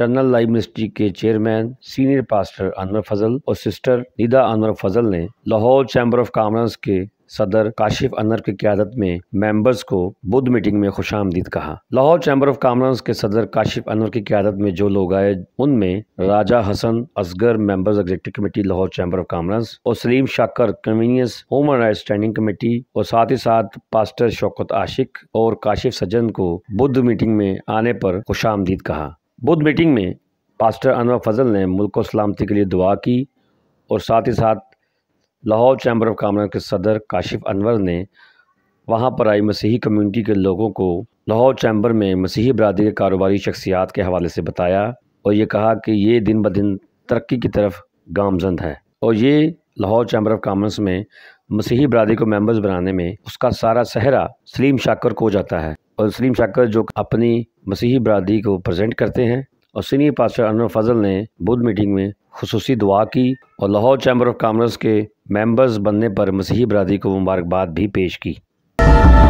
internal life ministry के chairman senior pastor Anwar Fazal और sister Nida Anwar Fazal ने लाहौर चैम्बर ऑफ कॉमर्स के सदर काशिफ अनर की क्यादत में मेंबर्स को बुद्ध मीटिंग में खुश आमदीद कहा लाहौर चैम्बर ऑफ कॉमर्स के सदर काशिफ अनर की क्यादत में जो लोग आए उनमें Raja Hasan Asghar members executive committee Lahore chamber of commerce और Saleem Shakir convenience human right standing committee और साथ ही साथ पास्टर शौकत आशिक और काशिफ सज्जन को बुद्ध मीटिंग में आने पर खुश आमदीद कहा बुद्ध मीटिंग में पास्टर अनवर फजल ने मुल्क को सलामती के लिए दुआ की और साथ ही साथ लाहौर चैम्बर ऑफ कामर्स के सदर काशिफ अनवर ने वहाँ पर आई मसीही कम्युनिटी के लोगों को लाहौर चैम्बर में मसीही बरदरी के कारोबारी शख्सियात के हवाले से बताया और ये कहा कि ये दिन ब दिन तरक्की की तरफ गामजंद है और ये लाहौर चैम्बर ऑफ कामर्स में मसीही बरदरी को मेम्बर्स बनाने में उसका सारा सहरा सलीम शाकर को जाता है और सलीम शाकर जो अपनी मसीही बरदरी को प्रजेंट करते हैं और सीनियर पास्टर अनवर फजल ने बुद्ध मीटिंग में खसूसी दुआ की और लाहौर चैम्बर ऑफ कामर्स के मेम्बर्स बनने पर मसीही बरदरी को मुबारकबाद भी पेश की